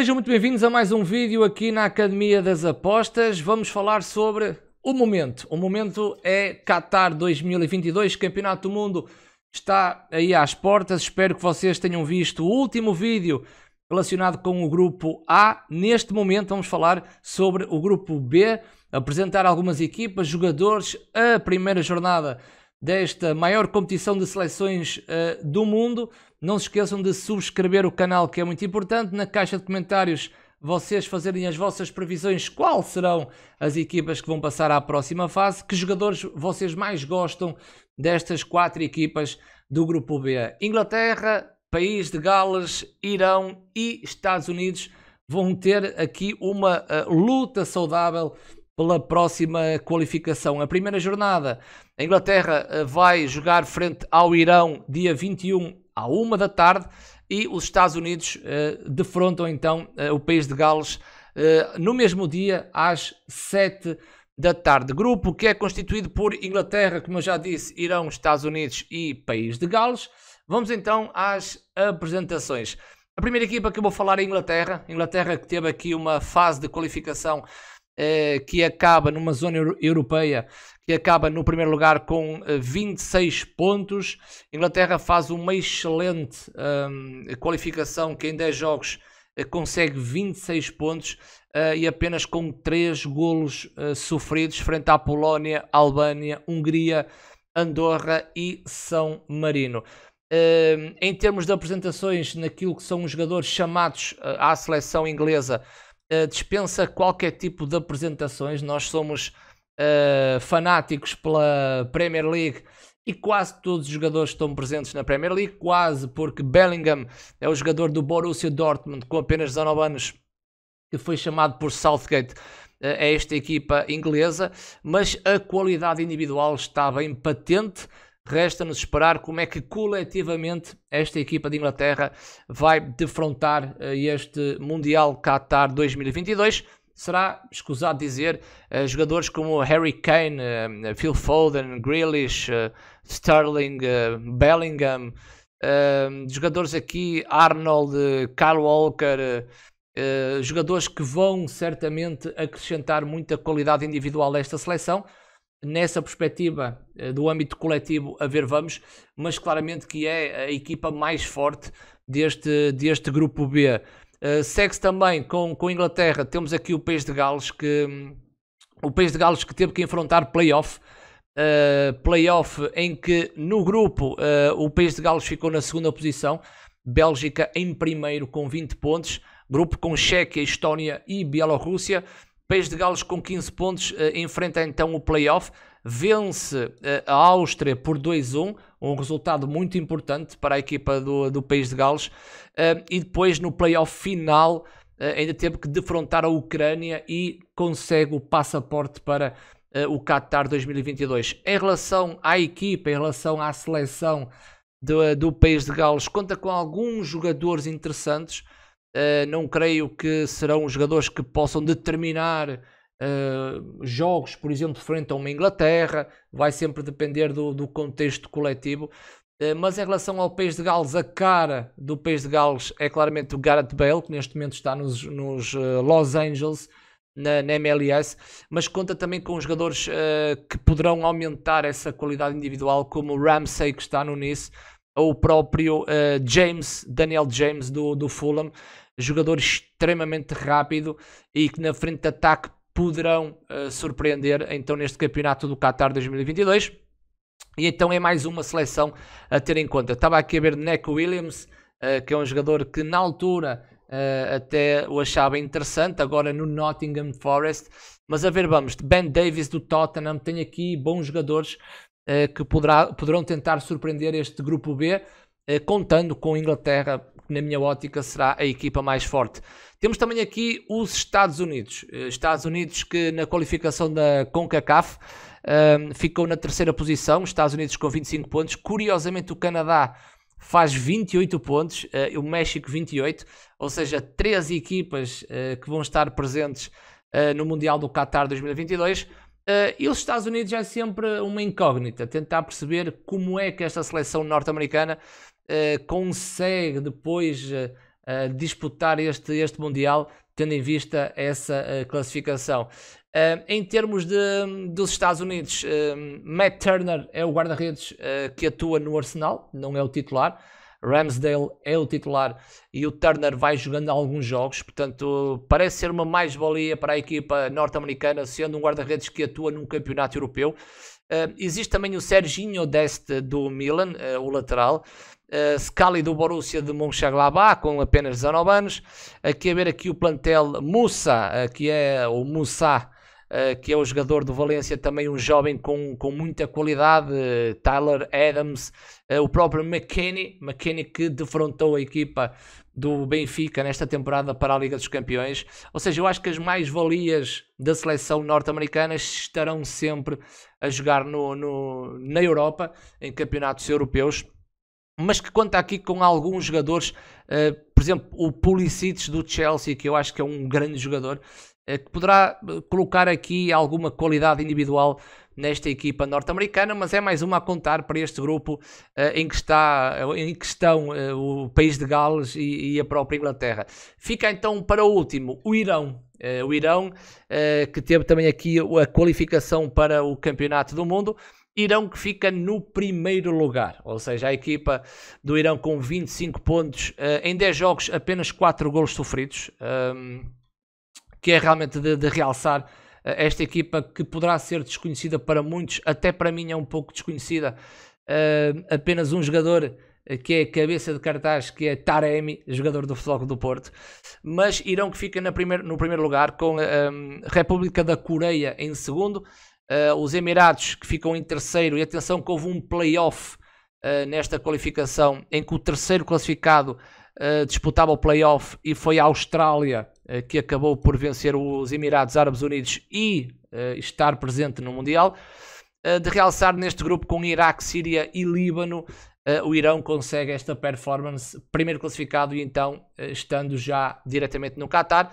Sejam muito bem-vindos a mais um vídeo aqui na Academia das Apostas. Vamos falar sobre o momento. O momento é Qatar 2022, Campeonato do Mundo está aí às portas. Espero que vocês tenham visto o último vídeo relacionado com o grupo A. Neste momento vamos falar sobre o grupo B, apresentar algumas equipas, jogadores, a primeira jornada desta maior competição de seleções uh, do mundo. Não se esqueçam de subscrever o canal, que é muito importante. Na caixa de comentários, vocês fazerem as vossas previsões, Quais serão as equipas que vão passar à próxima fase, que jogadores vocês mais gostam destas quatro equipas do grupo B. Inglaterra, País de Gales, Irão e Estados Unidos vão ter aqui uma uh, luta saudável pela próxima qualificação. A primeira jornada, a Inglaterra eh, vai jogar frente ao Irão dia 21 à 1 da tarde e os Estados Unidos eh, defrontam então eh, o país de Gales no mesmo dia às 7 da tarde. Grupo que é constituído por Inglaterra, como eu já disse, Irão, Estados Unidos e país de Gales. Vamos então às apresentações. A primeira equipa que eu vou falar é a Inglaterra. Inglaterra que teve aqui uma fase de qualificação eh, que acaba numa zona euro europeia que acaba no primeiro lugar com 26 eh, pontos. A Inglaterra faz uma excelente um, qualificação que em 10 jogos eh, consegue 26 pontos uh, e apenas com 3 golos uh, sofridos frente à Polónia, Albânia, Hungria, Andorra e São Marino. Uh, em termos de apresentações naquilo que são os jogadores chamados à seleção inglesa, eh, dispensa qualquer tipo de apresentações. Nós somos uh, fanáticos pela Premier League e quase todos os jogadores estão presentes na Premier League, quase porque Bellingham é o jogador do Borussia Dortmund com apenas 19 anos que foi chamado por Southgate eh, a esta equipa inglesa, mas a qualidade individual está bem patente Resta-nos esperar como é que coletivamente esta equipa de Inglaterra vai defrontar eh, este Mundial Qatar 2022 será escusado dizer eh, jogadores como Harry Kane, eh, Phil Foden, Grealish, Sterling, Bellingham, jogadores aqui Arnold, Kyle Walker, jogadores que vão certamente acrescentar muita qualidade individual a esta seleção nessa perspectiva eh, do âmbito coletivo, a ver vamos, mas claramente que é a equipa mais forte deste, deste grupo B. Uh, Segue-se também com, com a Inglaterra, temos aqui o País de Gales que o País de Gales que teve que enfrentar playoff. Uh, playoff em que no grupo uh, o País de Gales ficou na segunda posição, Bélgica em primeiro com 20 pontos, grupo com Chequia, Estónia e Bielorrússia. País de Gales com 15 pontos eh, enfrenta então o playoff, vence eh, a Áustria por 2-1, um resultado muito importante para a equipa do, do País de Gales, eh, e depois no playoff final ainda teve que defrontar a Ucrânia e consegue o passaporte para o Qatar 2022. Em relação à equipa, em relação à seleção do, do País de Gales, conta com alguns jogadores interessantes, Uh, não creio que serão jogadores que possam determinar uh, jogos, por exemplo, frente a uma Inglaterra. Vai sempre depender do, do contexto coletivo. Eh, mas em relação ao País de Gales, a cara do País de Gales é claramente o Gareth Bale, que neste momento está nos, nos Los Angeles, na, na, MLS. Mas conta também com jogadores que poderão aumentar essa qualidade individual, como o Ramsey, que está no Nice o próprio uh, James, Daniel James do, do Fulham, jogador extremamente rápido e que na frente de ataque poderão uh, surpreender então neste campeonato do Qatar 2022. E então é mais uma seleção a ter em conta. Estava aqui a ver Neco Williams, uh, que é um jogador que na altura uh, até o achava interessante, agora no Nottingham Forest. Mas a ver, vamos, Ben Davis do Tottenham, tem aqui bons jogadores eh, que poderá, poderão tentar surpreender este grupo B, eh, contando com Inglaterra, que na minha ótica será a equipa mais forte. Temos também aqui os Estados Unidos. Eh, Estados Unidos que na qualificação da CONCACAF ehm, ficou na terceira posição, Estados Unidos com 25 pontos. Curiosamente, o Canadá faz 28 pontos, o México 28, ou seja, três equipas que vão estar presentes no Mundial do Qatar 2022. Uh, e os Estados Unidos é sempre uma incógnita, tentar perceber como é que esta seleção norte-americana uh, consegue depois uh, disputar este, este Mundial, tendo em vista essa classificação. em termos de, dos Estados Unidos, Matt Turner é o guarda-redes que atua no Arsenal, não é o titular. Ramsdale é o titular e o Turner vai jogando alguns jogos, portanto parece ser uma mais-valia para a equipa norte-americana, sendo um guarda-redes que atua num campeonato europeu. Uh, existe também o Serginho Deste do Milan, uh, o lateral. Uh, Scali do Borussia de Mönchengladbach, com apenas 19 anos. Aqui a ver aqui o plantel Moussa, que é o Moussa, eh, que é o jogador do Valência, também um jovem com, com muita qualidade, Tyler Adams, eh, o próprio McKinney, McKinney que defrontou a equipa do Benfica nesta temporada para a Liga dos Campeões. Ou seja, eu acho que as mais-valias da seleção norte-americana estarão sempre a jogar no, no, na Europa, em campeonatos europeus mas que conta aqui com alguns jogadores, uh, por exemplo, o Pulisic do Chelsea, que eu acho que é um grande jogador, que eh, poderá eh, colocar aqui alguma qualidade individual nesta equipa norte-americana, mas é mais uma a contar para este grupo uh, em que está em questão uh, o país de Gales e, e, a própria Inglaterra. Fica então para o último o Irão. Uh, o Irão, que teve também aqui a qualificação para o Campeonato do Mundo. Irão que fica no primeiro lugar, ou seja, a equipa do Irão com 25 pontos em 10 jogos, apenas 4 golos sofridos que é realmente de, de realçar eh, esta equipa que poderá ser desconhecida para muitos, até para mim é um pouco desconhecida. Uh, apenas um jogador eh, que é cabeça de cartaz, que é Taremi, jogador do Futebol do Porto, mas Irão que fica na primeir, no primeiro lugar, com a um, República da Coreia em segundo, uh, os Emirados que ficam em terceiro, e atenção que houve um playoff uh, nesta qualificação em que o terceiro classificado disputava o playoff e foi a Austrália eh, que acabou por vencer os Emirados Árabes Unidos e eh, estar presente no Mundial. Eh, de realçar neste grupo com Iraque, Síria e Líbano, o Irão consegue esta performance, primeiro classificado e então estando já diretamente no Qatar.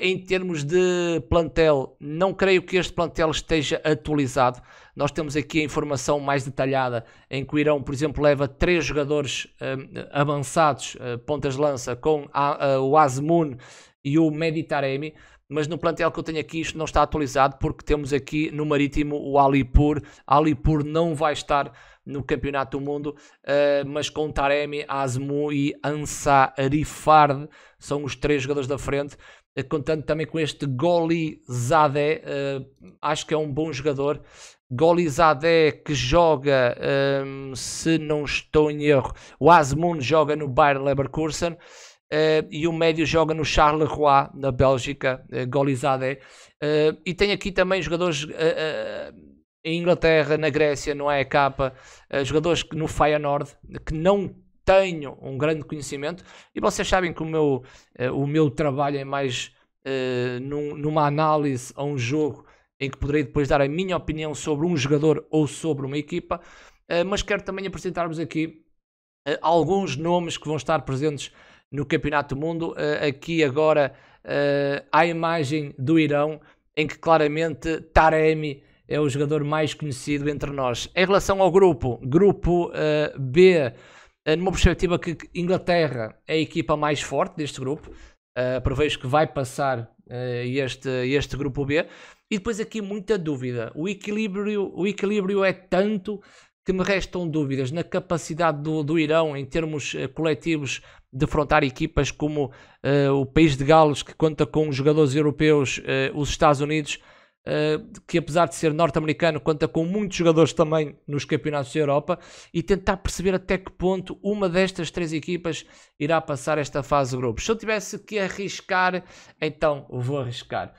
em termos de plantel, não creio que este plantel esteja atualizado. Nós temos aqui a informação mais detalhada em que o Irão, por exemplo, leva três jogadores avançados, pontas-lança, com o Azmoun e o Meditaremi, mas no plantel que eu tenho aqui isto não está atualizado porque temos aqui no Marítimo o Alipur. Alipur não vai estar no Campeonato do Mundo, uh, mas com Taremi, Azmu e Ansa Arifard são os três jogadores da frente. Uh, contando também com este Goli Zadé, uh, acho que é um bom jogador. Goli Zadé que joga, um, se não estou em erro, o Asmun joga no Bayer Leverkusen. Uh, e o médio joga no Charleroi, na Bélgica, uh, eh, Golizade. Uh, e tem aqui também jogadores eh, em Inglaterra, na Grécia, não é capa, jogadores no Feyenoord que não tenho um grande conhecimento. E vocês sabem que o meu, o meu trabalho é mais num, numa análise a um jogo em que poderei depois dar a minha opinião sobre um jogador ou sobre uma equipa. mas quero também apresentar-vos aqui alguns nomes que vão estar presentes no Campeonato do Mundo, eh, aqui agora uh, imagem do Irão, em que claramente Taremi é o jogador mais conhecido entre nós. Em relação ao grupo, grupo uh, B, uh, numa perspectiva que Inglaterra é a equipa mais forte deste grupo, uh, prevejo que vai passar este, este grupo B. E depois aqui muita dúvida. O equilíbrio, o equilíbrio é tanto que me restam dúvidas na capacidade do, do Irão em termos eh, coletivos de afrontar equipas como uh, o país de Gales, que conta com jogadores europeus, uh, os Estados Unidos, que apesar de ser norte-americano, conta com muitos jogadores também nos campeonatos da Europa, e tentar perceber até que ponto uma destas três equipas irá passar esta fase de grupos. Se eu tivesse que arriscar, então vou arriscar.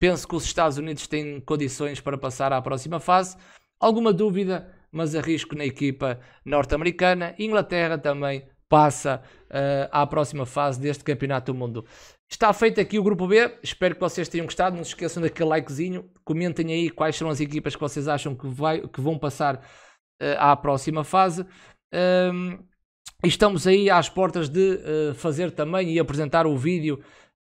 Penso que os Estados Unidos têm condições para passar à próxima fase. Alguma dúvida? mas arrisco na equipa norte-americana. Inglaterra também passa uh, à próxima fase deste Campeonato do Mundo. Está feito aqui o Grupo B, espero que vocês tenham gostado. Não se esqueçam daquele likezinho, comentem aí quais são as equipas que vocês acham que, vai, que vão passar uh, à próxima fase. Um, ehm, estamos aí às portas de uh, fazer também e apresentar o vídeo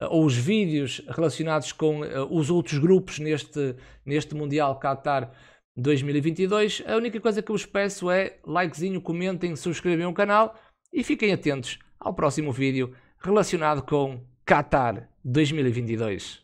ou os vídeos relacionados com os outros grupos neste, neste Mundial Qatar 2022. A única coisa que eu vos peço é likezinho, comentem, subscrevam o canal e fiquem atentos ao próximo vídeo relacionado com Qatar 2022.